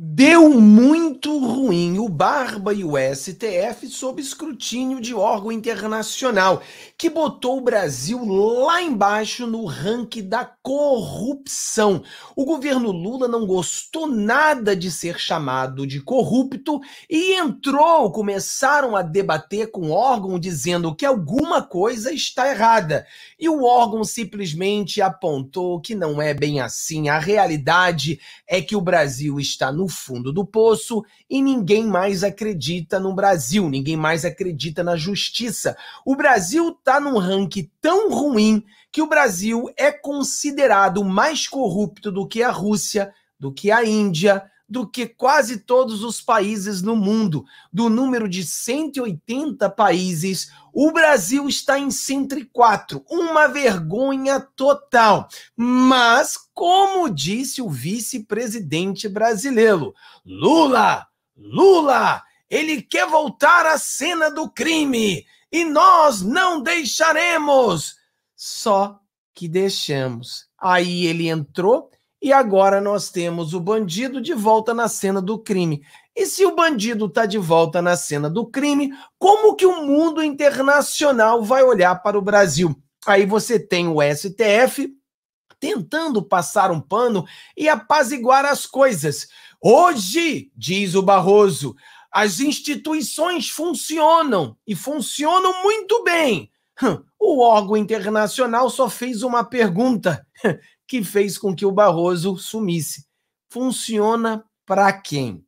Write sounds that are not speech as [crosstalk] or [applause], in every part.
Deu muito ruim o Barba e o STF sob escrutínio de órgão internacional, que botou o Brasil lá embaixo no ranking da corrupção. O governo Lula não gostou nada de ser chamado de corrupto e entrou, começaram a debater com o órgão dizendo que alguma coisa está errada. E o órgão simplesmente apontou que não é bem assim. A realidade é que o Brasil está no fundo do poço e ninguém mais acredita no Brasil, ninguém mais acredita na justiça. O Brasil está num ranking tão ruim que o Brasil é considerado mais corrupto do que a Rússia, do que a Índia, do que quase todos os países no mundo. Do número de 180 países, o Brasil está em 104. Uma vergonha total. Mas, como disse o vice-presidente brasileiro, Lula, Lula, ele quer voltar à cena do crime e nós não deixaremos. Só que deixamos. Aí ele entrou e agora nós temos o bandido de volta na cena do crime. E se o bandido está de volta na cena do crime, como que o mundo internacional vai olhar para o Brasil? Aí você tem o STF tentando passar um pano e apaziguar as coisas. Hoje, diz o Barroso, as instituições funcionam e funcionam muito bem. Hum, o órgão internacional só fez uma pergunta: que fez com que o Barroso sumisse. Funciona para quem?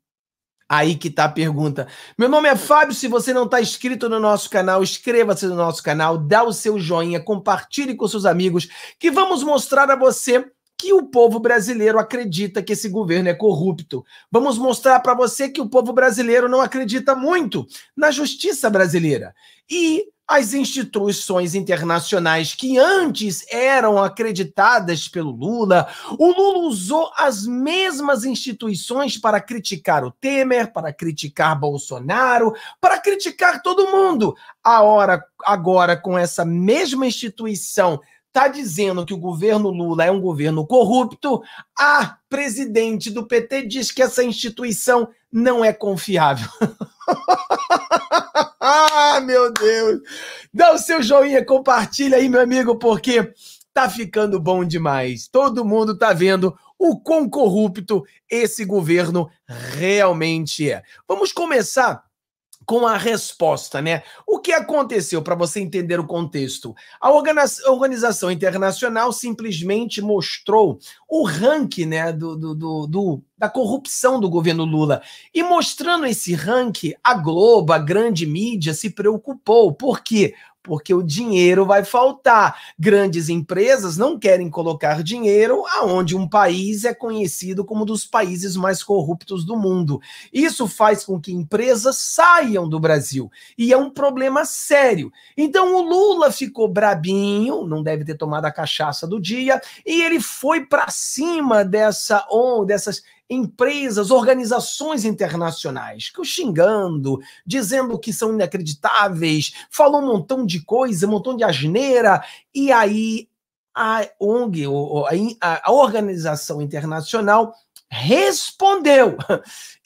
Aí que tá a pergunta. Meu nome é Fábio. Se você não está inscrito no nosso canal, inscreva-se no nosso canal, dá o seu joinha, compartilhe com seus amigos, que vamos mostrar a você que o povo brasileiro acredita que esse governo é corrupto. Vamos mostrar para você que o povo brasileiro não acredita muito na justiça brasileira. E as instituições internacionais que antes eram acreditadas pelo Lula. O Lula usou as mesmas instituições para criticar o Temer, para criticar Bolsonaro, para criticar todo mundo. A hora agora com essa mesma instituição tá dizendo que o governo Lula é um governo corrupto, a presidente do PT diz que essa instituição não é confiável. [laughs] Ah, meu Deus! Dá o seu joinha, compartilha aí, meu amigo, porque tá ficando bom demais. Todo mundo tá vendo o quão corrupto esse governo realmente é. Vamos começar com a resposta, né? O que aconteceu para você entender o contexto? A organização internacional simplesmente mostrou o ranking, né, do, do, do, da corrupção do governo Lula. E mostrando esse ranking, a Globo, a grande mídia se preocupou, porque porque o dinheiro vai faltar. Grandes empresas não querem colocar dinheiro aonde um país é conhecido como um dos países mais corruptos do mundo. Isso faz com que empresas saiam do Brasil e é um problema sério. Então o Lula ficou brabinho, não deve ter tomado a cachaça do dia, e ele foi para cima dessa ou dessas empresas, organizações internacionais, que eu xingando, dizendo que são inacreditáveis, falou um montão de coisa, um montão de asneira, e aí a ONG, a organização internacional, respondeu. [laughs]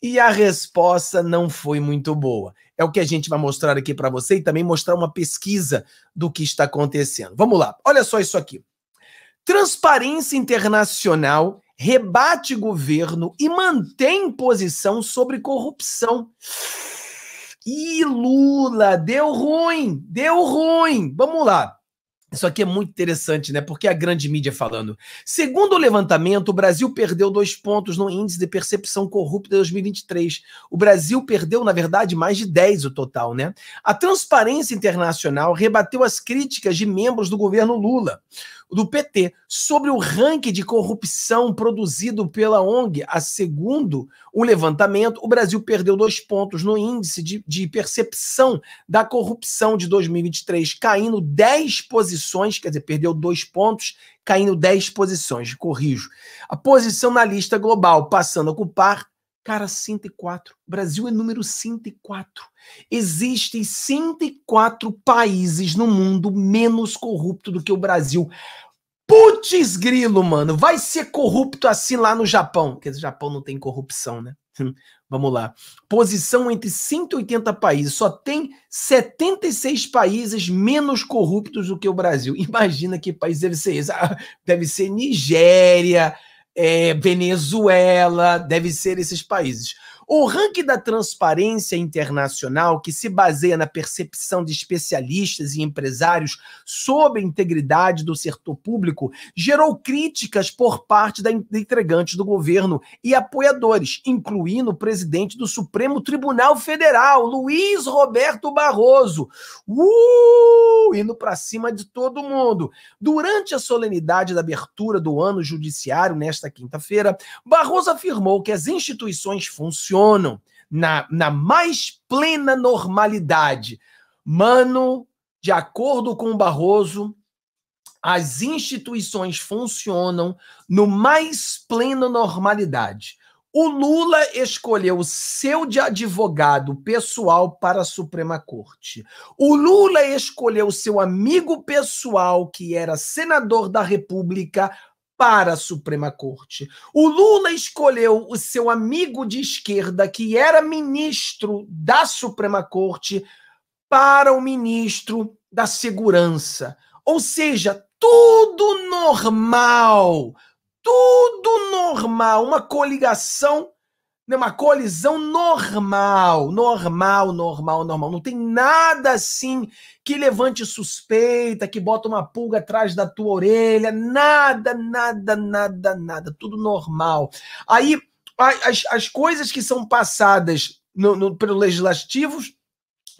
E a resposta não foi muito boa. É o que a gente vai mostrar aqui para você e também mostrar uma pesquisa do que está acontecendo. Vamos lá, olha só isso aqui. Transparência Internacional rebate governo e mantém posição sobre corrupção. E Lula, deu ruim, deu ruim. Vamos lá. Isso aqui é muito interessante, né? Porque é a grande mídia falando. Segundo o levantamento, o Brasil perdeu dois pontos no índice de percepção corrupta de 2023. O Brasil perdeu, na verdade, mais de 10 o total, né? A Transparência Internacional rebateu as críticas de membros do governo Lula do PT sobre o ranking de corrupção produzido pela ONG. A segundo o levantamento, o Brasil perdeu dois pontos no índice de, de percepção da corrupção de 2023, caindo 10 posições, quer dizer, perdeu dois pontos, caindo 10 posições, corrijo. A posição na lista global, passando a ocupar Cara, 104. Brasil é número 104. Existem 104 países no mundo menos corrupto do que o Brasil. Putz grilo, mano. Vai ser corrupto assim lá no Japão. Porque o Japão não tem corrupção, né? [laughs] Vamos lá. Posição entre 180 países. Só tem 76 países menos corruptos do que o Brasil. [laughs] Imagina que país deve ser esse. Ah, deve ser Nigéria, é, Venezuela, deve ser esses países. O ranking da transparência internacional, que se baseia na percepção de especialistas e empresários sobre a integridade do setor público, gerou críticas por parte da entregantes do governo e apoiadores, incluindo o presidente do Supremo Tribunal Federal, Luiz Roberto Barroso. Uh, indo para cima de todo mundo. Durante a solenidade da abertura do ano judiciário nesta quinta-feira, Barroso afirmou que as instituições funcionam funcionam na, na mais plena normalidade. Mano, de acordo com Barroso, as instituições funcionam no mais plena normalidade. O Lula escolheu seu de advogado pessoal para a Suprema Corte. O Lula escolheu seu amigo pessoal, que era senador da República, para a Suprema Corte. O Lula escolheu o seu amigo de esquerda, que era ministro da Suprema Corte, para o ministro da Segurança. Ou seja, tudo normal, tudo normal, uma coligação uma colisão normal, normal, normal, normal. Não tem nada assim que levante suspeita, que bota uma pulga atrás da tua orelha, nada, nada, nada, nada. Tudo normal. Aí as, as coisas que são passadas no, no, pelo legislativo,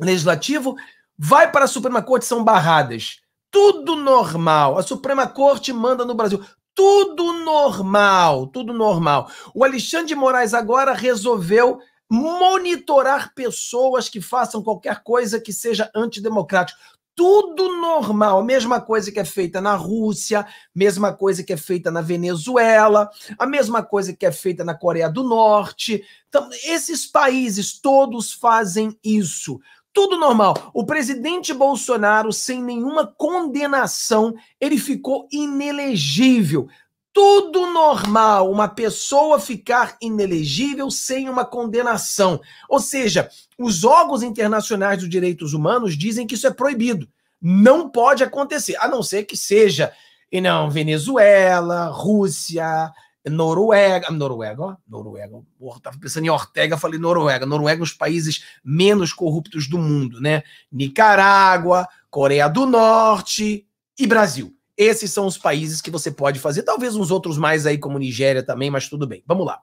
legislativo, vai para a Suprema Corte são barradas. Tudo normal. A Suprema Corte manda no Brasil tudo normal, tudo normal. O Alexandre de Moraes agora resolveu monitorar pessoas que façam qualquer coisa que seja antidemocrático. Tudo normal, a mesma coisa que é feita na Rússia, mesma coisa que é feita na Venezuela, a mesma coisa que é feita na Coreia do Norte. Então, esses países todos fazem isso tudo normal. O presidente Bolsonaro, sem nenhuma condenação, ele ficou inelegível. Tudo normal, uma pessoa ficar inelegível sem uma condenação. Ou seja, os órgãos internacionais dos direitos humanos dizem que isso é proibido. Não pode acontecer, a não ser que seja e não Venezuela, Rússia, Noruega, Noruega, ó, Noruega, porra, tava pensando em Ortega, falei Noruega, Noruega é um dos países menos corruptos do mundo, né? Nicarágua, Coreia do Norte e Brasil. Esses são os países que você pode fazer, talvez uns outros mais aí, como Nigéria também, mas tudo bem. Vamos lá.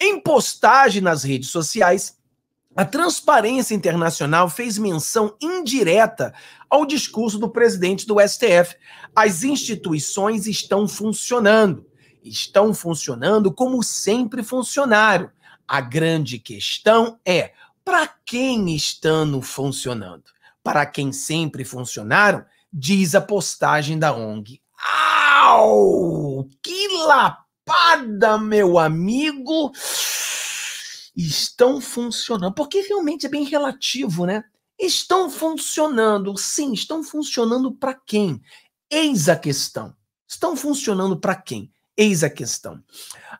Em postagem nas redes sociais, a Transparência Internacional fez menção indireta ao discurso do presidente do STF. As instituições estão funcionando estão funcionando como sempre funcionaram. A grande questão é para quem estão funcionando? Para quem sempre funcionaram, diz a postagem da ONG. Au! Que lapada, meu amigo! Estão funcionando. Porque realmente é bem relativo, né? Estão funcionando. Sim, estão funcionando para quem? Eis a questão. Estão funcionando para quem? Eis a questão.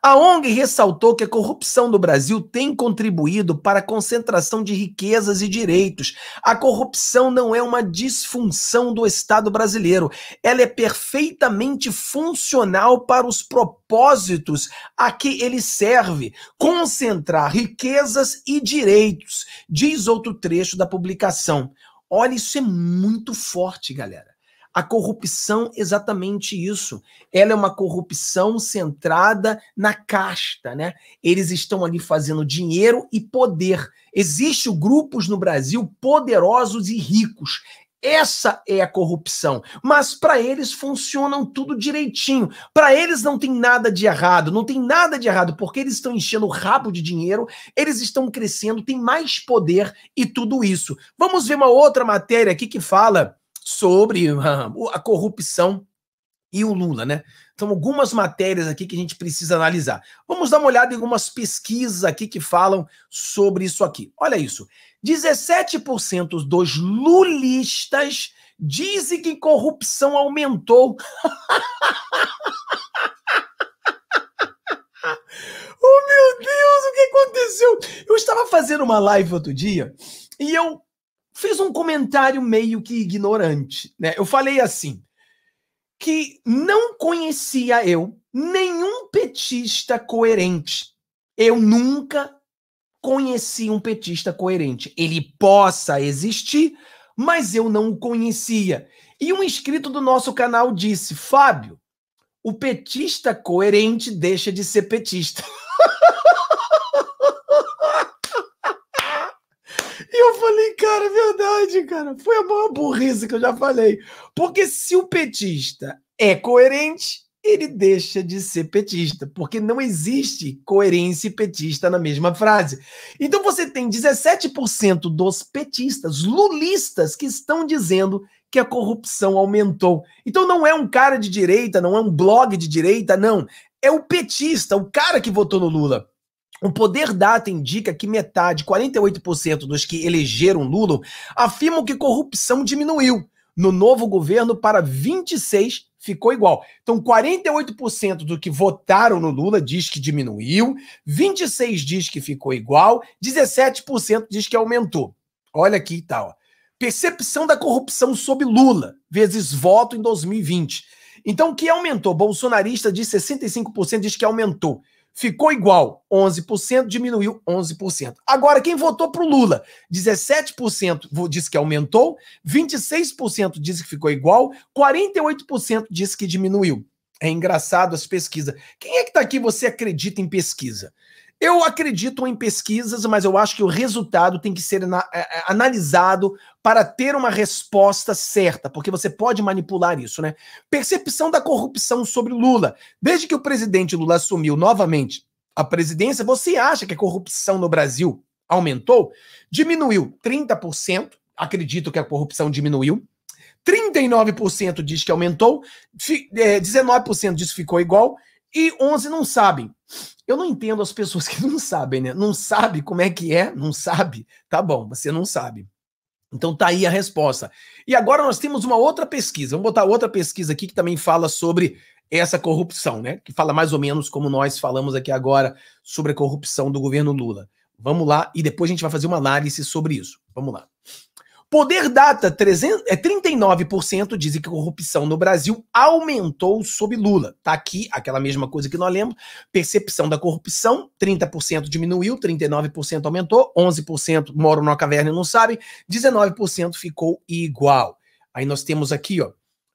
A ONG ressaltou que a corrupção no Brasil tem contribuído para a concentração de riquezas e direitos. A corrupção não é uma disfunção do Estado brasileiro. Ela é perfeitamente funcional para os propósitos a que ele serve: concentrar riquezas e direitos, diz outro trecho da publicação. Olha, isso é muito forte, galera. A corrupção, exatamente isso. Ela é uma corrupção centrada na casta, né? Eles estão ali fazendo dinheiro e poder. Existem grupos no Brasil poderosos e ricos. Essa é a corrupção. Mas para eles funcionam tudo direitinho. Para eles não tem nada de errado, não tem nada de errado, porque eles estão enchendo o rabo de dinheiro, eles estão crescendo, tem mais poder e tudo isso. Vamos ver uma outra matéria aqui que fala sobre [laughs] a corrupção e o Lula, né? Então, algumas matérias aqui que a gente precisa analisar. Vamos dar uma olhada em algumas pesquisas aqui que falam sobre isso aqui. Olha isso: 17% dos lulistas dizem que corrupção aumentou. [laughs] oh, meu Deus, o que aconteceu? Eu estava fazendo uma live outro dia e eu fez um comentário meio que ignorante. Né? Eu falei assim: que não conhecia eu nenhum petista coerente. Eu nunca conheci um petista coerente. Ele possa existir, mas eu não o conhecia. E um inscrito do nosso canal disse: Fábio, o petista coerente deixa de ser petista. [laughs] E eu falei, cara, é verdade, cara. Foi a maior burrice que eu já falei. Porque se o petista é coerente, ele deixa de ser petista, porque não existe coerência petista na mesma frase. Então você tem 17% dos petistas, lulistas, que estão dizendo que a corrupção aumentou. Então não é um cara de direita, não é um blog de direita, não. É o petista, o cara que votou no Lula. O Poder Data indica que metade, 48% dos que elegeram Lula, afirmam que corrupção diminuiu no novo governo para 26 ficou igual. Então 48% do que votaram no Lula diz que diminuiu, 26 diz que ficou igual, 17% diz que aumentou. Olha aqui tá, Percepção da corrupção sob Lula vezes voto em 2020. Então o que aumentou? Bolsonarista diz 65% diz que aumentou ficou igual, 11%, diminuiu 11%. Agora, quem votou para o Lula? 17% disse que aumentou, 26% disse que ficou igual, 48% disse que diminuiu. É engraçado as pesquisas. Quem é que está aqui você acredita em pesquisa? Eu acredito em pesquisas, mas eu acho que o resultado tem que ser é, é, analisado para ter uma resposta certa, porque você pode manipular isso, né? Percepção da corrupção sobre Lula. Desde que o presidente Lula assumiu novamente a presidência, você acha que a corrupção no Brasil aumentou? Diminuiu 30%, acredito que a corrupção diminuiu. 39% diz que aumentou, 19% é, diz que ficou igual e 11 não sabem. Eu não entendo as pessoas [laughs] que não sabem, né? Não sabe como é que é, não sabe? Tá bom, você não sabe. Então tá aí a resposta. E agora nós temos uma outra pesquisa. Vamos botar outra pesquisa aqui que também fala sobre essa corrupção, né? Que fala mais ou menos como nós falamos aqui agora sobre a corrupção do governo Lula. Vamos lá e depois a gente vai fazer uma análise sobre isso. Vamos lá. Poder Data, 39% é, dizem que a corrupção no Brasil aumentou sob Lula. Tá aqui aquela mesma coisa que nós lemos. Percepção da corrupção, 30% diminuiu, 39% aumentou, 11% moram numa caverna e não sabem, 19% ficou igual. Aí nós temos aqui, ó,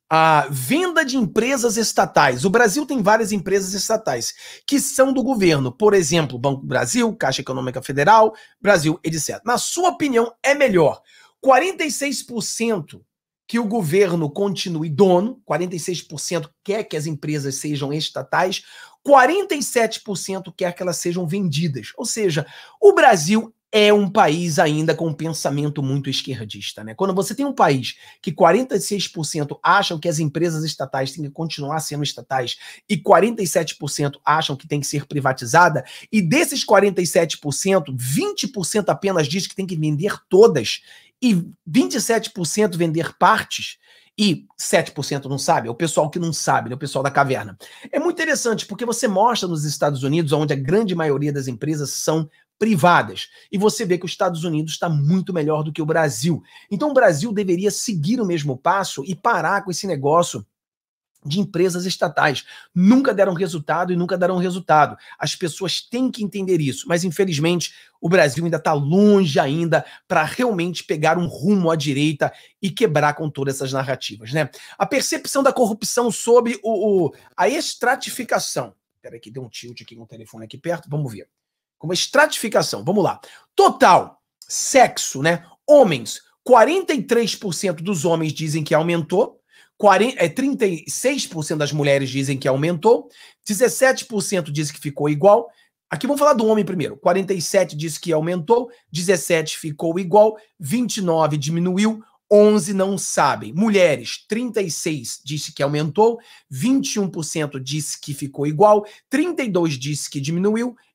a venda de empresas estatais. O Brasil tem várias empresas estatais que são do governo, por exemplo, Banco Brasil, Caixa Econômica Federal, Brasil, etc. Na sua opinião, é melhor 46% que o governo continue dono, 46% quer que as empresas sejam estatais, 47% quer que elas sejam vendidas. Ou seja, o Brasil é um país ainda com um pensamento muito esquerdista. Né? Quando você tem um país que 46% acham que as empresas estatais têm que continuar sendo estatais e 47% acham que tem que ser privatizada, e desses 47%, 20% apenas diz que tem que vender todas e 27% vender partes, e 7% não sabe, é o pessoal que não sabe, é o pessoal da caverna. É muito interessante porque você mostra nos Estados Unidos, onde a grande maioria das empresas são privadas. E você vê que os Estados Unidos está muito melhor do que o Brasil. Então o Brasil deveria seguir o mesmo passo e parar com esse negócio de empresas estatais. Nunca deram resultado e nunca darão resultado. As pessoas têm que entender isso, mas infelizmente o Brasil ainda está longe ainda para realmente pegar um rumo à direita e quebrar com todas essas narrativas, né? A percepção da corrupção sobre o, o a estratificação. Peraí que deu um tilt aqui no telefone aqui perto, vamos ver com uma estratificação. Vamos lá. Total, sexo, né? Homens, 43% dos homens dizem que aumentou, 36% das mulheres dizem que aumentou, 17% dizem que ficou igual. Aqui vamos falar do homem primeiro. 47 diz que aumentou, 17 ficou igual, 29 diminuiu, 11 não sabem. Mulheres, 36 disse que aumentou, 21% disse que ficou igual, 32 disse que diminuiu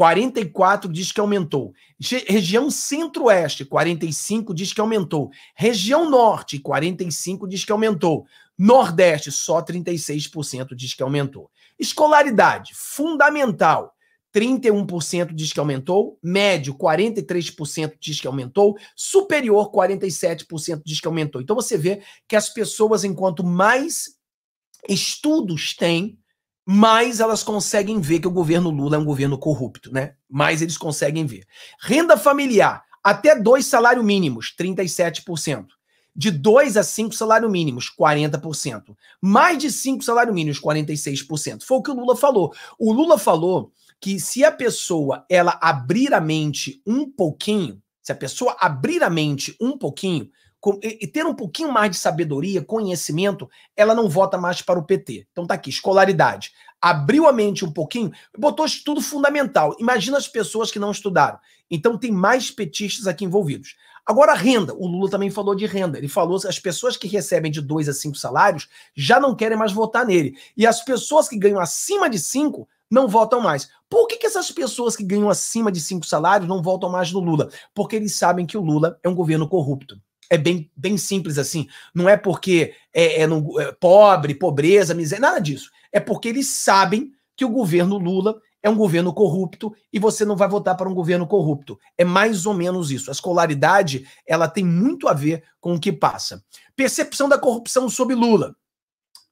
44 diz que aumentou. Região Centro-Oeste, 45 diz que aumentou. Região Norte, 45 diz que aumentou. Nordeste, só 36% diz que aumentou. Escolaridade, fundamental. 31% diz que aumentou, médio 43% diz que aumentou, superior 47% diz que aumentou. Então você vê que as pessoas, enquanto mais estudos têm, mais elas conseguem ver que o governo Lula é um governo corrupto, né? Mais eles conseguem ver. Renda familiar, até dois salários mínimos, 37%. De dois a cinco salários mínimos, 40%. Mais de cinco salários mínimos, 46%. Foi o que o Lula falou. O Lula falou que se a pessoa ela abrir a mente um pouquinho, se a pessoa abrir a mente um pouquinho, e ter um pouquinho mais de sabedoria, conhecimento, ela não vota mais para o PT. Então tá aqui, escolaridade. Abriu a mente um pouquinho, botou estudo fundamental. Imagina as pessoas que não estudaram. Então tem mais petistas aqui envolvidos. Agora, renda. O Lula também falou de renda. Ele falou que as pessoas que recebem de dois a cinco salários já não querem mais votar nele. E as pessoas que ganham acima de cinco não votam mais. Por que, que essas pessoas que ganham acima de cinco salários não votam mais no Lula? Porque eles sabem que o Lula é um governo corrupto é bem, bem simples assim. Não é porque é, é, no, é pobre, pobreza, miséria, nada disso. É porque eles sabem que o governo Lula é um governo corrupto e você não vai votar para um governo corrupto. É mais ou menos isso. A escolaridade, ela tem muito a ver com o que passa. Percepção da corrupção sobre Lula.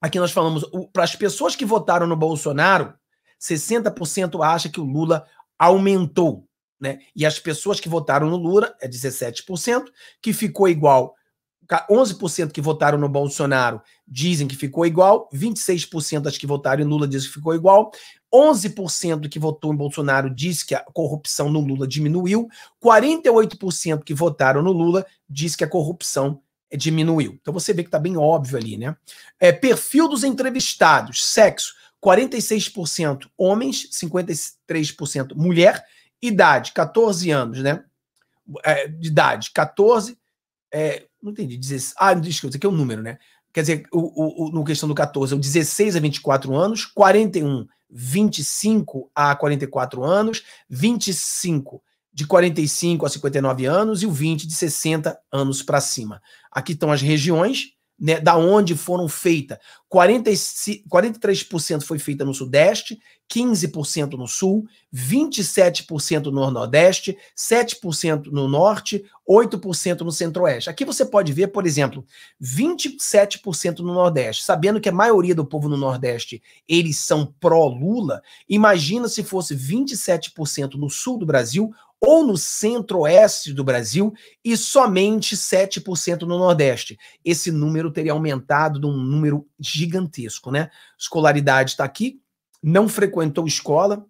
Aqui nós falamos, para as pessoas que votaram no Bolsonaro, 60% acha que o Lula aumentou né? E as pessoas que votaram no Lula é 17%, que ficou igual. 11% que votaram no Bolsonaro dizem que ficou igual, 26% das que votaram em Lula dizem que ficou igual, 11% que votou em Bolsonaro diz que a corrupção no Lula diminuiu, 48% que votaram no Lula diz que a corrupção eh, diminuiu. Então você vê que está bem óbvio ali, né? É, perfil dos entrevistados, sexo, 46% homens, 53% mulher, idade, 14 anos, né? É, de idade, 14. É, não entendi, 16. Ah, desculpa, isso aqui é um número, né? Quer dizer, o, o, no questão do 14, é o 16 a 24 anos, 41, 25 a 44 anos, 25 de 45 a 59 anos e o 20 de 60 anos para cima. Aqui estão as regiões né, da onde foram feitas. 43% foi feita no Sudeste, 15% no Sul, 27% no Nordeste, 7% no Norte, 8% no Centro-Oeste. Aqui você pode ver, por exemplo, 27% no Nordeste. Sabendo que a maioria do povo no Nordeste, eles são pró-Lula, imagina se fosse 27% no Sul do Brasil, ou no centro-oeste do Brasil e somente 7% no Nordeste. Esse número teria aumentado de um número gigantesco, né? Escolaridade está aqui, não frequentou escola,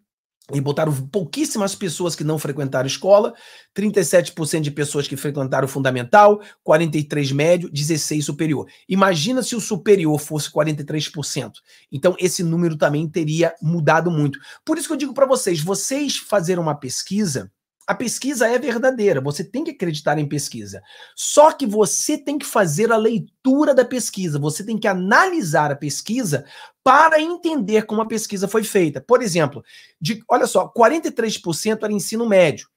e botaram pouquíssimas pessoas que não frequentaram escola, 37% de pessoas que frequentaram o fundamental, 43 médio, 16 superior. Imagina se o superior fosse 43%. Então esse número também teria mudado muito. Por isso que eu digo para vocês, vocês fazerem uma pesquisa a pesquisa é verdadeira, você tem que acreditar em pesquisa. Só que você tem que fazer a leitura da pesquisa, você tem que analisar a pesquisa para entender como a pesquisa foi feita. Por exemplo, de, olha só, 43% era ensino médio,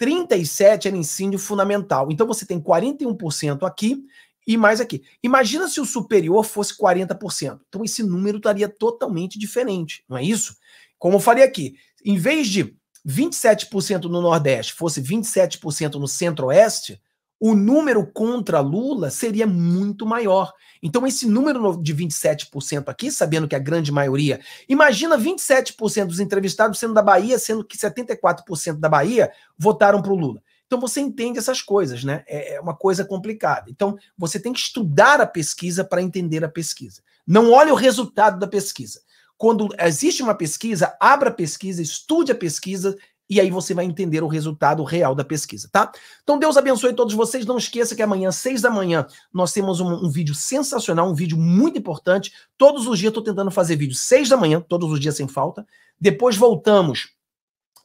37% era ensino fundamental. Então você tem 41% aqui e mais aqui. Imagina se o superior fosse 40%. Então esse número estaria totalmente diferente, não é isso? Como eu falei aqui, em vez de 27% no Nordeste fosse 27% no Centro-Oeste, o número contra Lula seria muito maior. Então, esse número de 27% aqui, sabendo que a grande maioria. Imagina 27% dos entrevistados sendo da Bahia, sendo que 74% da Bahia votaram para o Lula. Então, você entende essas coisas, né? É, é uma coisa complicada. Então, você tem que estudar a pesquisa para entender a pesquisa. Não olhe o resultado da pesquisa. Quando existe uma pesquisa, abra a pesquisa, estude a pesquisa e aí você vai entender o resultado real da pesquisa, tá? Então Deus abençoe todos vocês. Não esqueça que amanhã, seis da manhã, nós temos um, um vídeo sensacional, um vídeo muito importante. Todos os dias estou tentando fazer vídeo, seis da manhã, todos os dias sem falta. Depois voltamos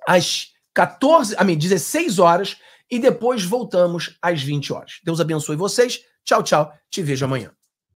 às 14, a mim, 16 horas e depois voltamos às 20 horas. Deus abençoe vocês. Tchau, tchau. Te vejo amanhã.